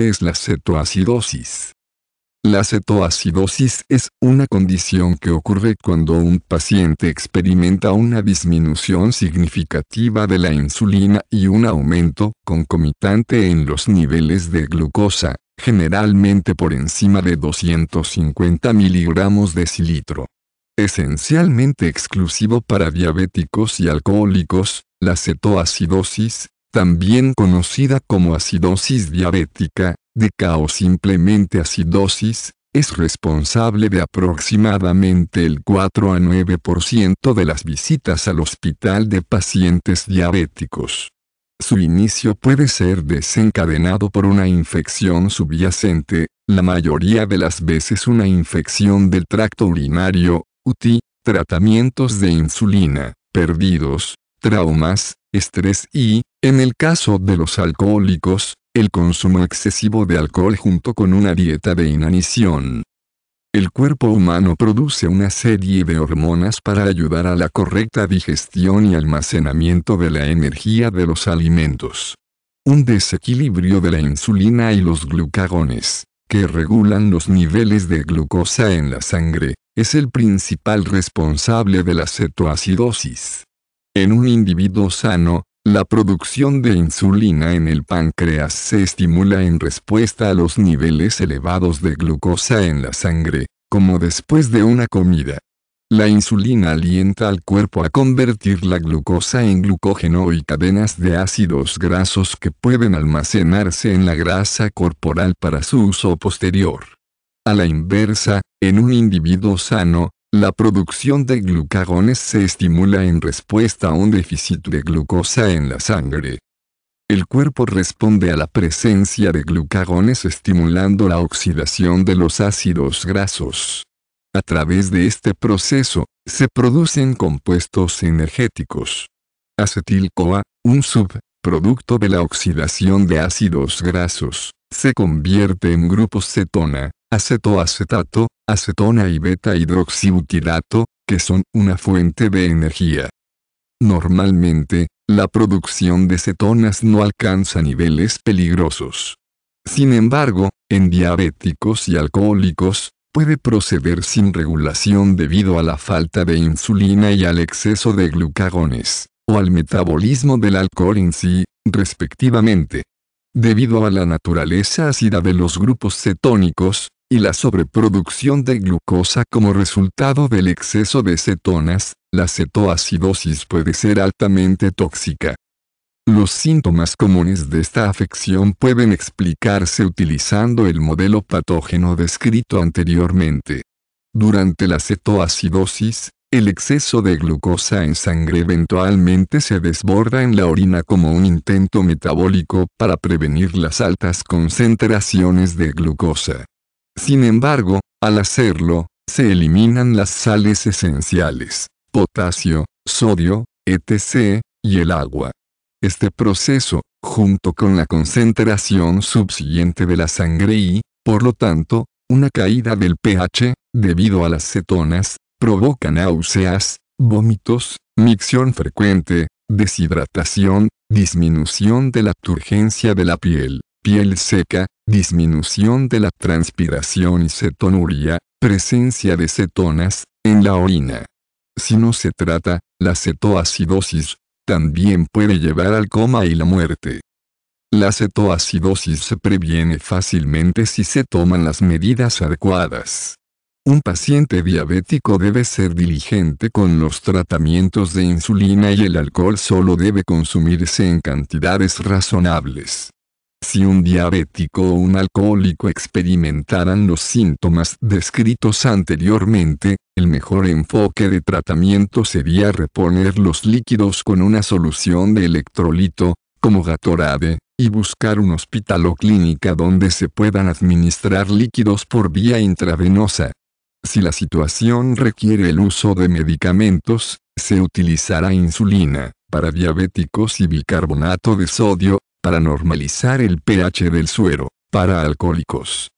es la cetoacidosis? La cetoacidosis es una condición que ocurre cuando un paciente experimenta una disminución significativa de la insulina y un aumento concomitante en los niveles de glucosa, generalmente por encima de 250 miligramos de cilitro. Esencialmente exclusivo para diabéticos y alcohólicos, la cetoacidosis también conocida como acidosis diabética, deca o simplemente acidosis, es responsable de aproximadamente el 4 a 9% de las visitas al hospital de pacientes diabéticos. Su inicio puede ser desencadenado por una infección subyacente, la mayoría de las veces una infección del tracto urinario, UTI, tratamientos de insulina, perdidos, traumas, estrés y, en el caso de los alcohólicos, el consumo excesivo de alcohol junto con una dieta de inanición. El cuerpo humano produce una serie de hormonas para ayudar a la correcta digestión y almacenamiento de la energía de los alimentos. Un desequilibrio de la insulina y los glucagones, que regulan los niveles de glucosa en la sangre, es el principal responsable de la cetoacidosis. En un individuo sano, la producción de insulina en el páncreas se estimula en respuesta a los niveles elevados de glucosa en la sangre, como después de una comida. La insulina alienta al cuerpo a convertir la glucosa en glucógeno y cadenas de ácidos grasos que pueden almacenarse en la grasa corporal para su uso posterior. A la inversa, en un individuo sano, la producción de glucagones se estimula en respuesta a un déficit de glucosa en la sangre. El cuerpo responde a la presencia de glucagones estimulando la oxidación de los ácidos grasos. A través de este proceso, se producen compuestos energéticos. Acetil-CoA, un subproducto de la oxidación de ácidos grasos, se convierte en grupos cetona, acetoacetato, acetona y beta-hidroxibutirato, que son una fuente de energía. Normalmente, la producción de cetonas no alcanza niveles peligrosos. Sin embargo, en diabéticos y alcohólicos, puede proceder sin regulación debido a la falta de insulina y al exceso de glucagones, o al metabolismo del alcohol en sí, respectivamente. Debido a la naturaleza ácida de los grupos cetónicos, y la sobreproducción de glucosa como resultado del exceso de cetonas, la cetoacidosis puede ser altamente tóxica. Los síntomas comunes de esta afección pueden explicarse utilizando el modelo patógeno descrito anteriormente. Durante la cetoacidosis, el exceso de glucosa en sangre eventualmente se desborda en la orina como un intento metabólico para prevenir las altas concentraciones de glucosa. Sin embargo, al hacerlo, se eliminan las sales esenciales, potasio, sodio, etc., y el agua. Este proceso, junto con la concentración subsiguiente de la sangre y, por lo tanto, una caída del pH, debido a las cetonas, provoca náuseas, vómitos, micción frecuente, deshidratación, disminución de la turgencia de la piel, piel seca, disminución de la transpiración y cetonuria, presencia de cetonas, en la orina. Si no se trata, la cetoacidosis también puede llevar al coma y la muerte. La cetoacidosis se previene fácilmente si se toman las medidas adecuadas. Un paciente diabético debe ser diligente con los tratamientos de insulina y el alcohol solo debe consumirse en cantidades razonables. Si un diabético o un alcohólico experimentaran los síntomas descritos anteriormente, el mejor enfoque de tratamiento sería reponer los líquidos con una solución de electrolito, como Gatorade, y buscar un hospital o clínica donde se puedan administrar líquidos por vía intravenosa. Si la situación requiere el uso de medicamentos, se utilizará insulina, para diabéticos y bicarbonato de sodio, para normalizar el pH del suero, para alcohólicos.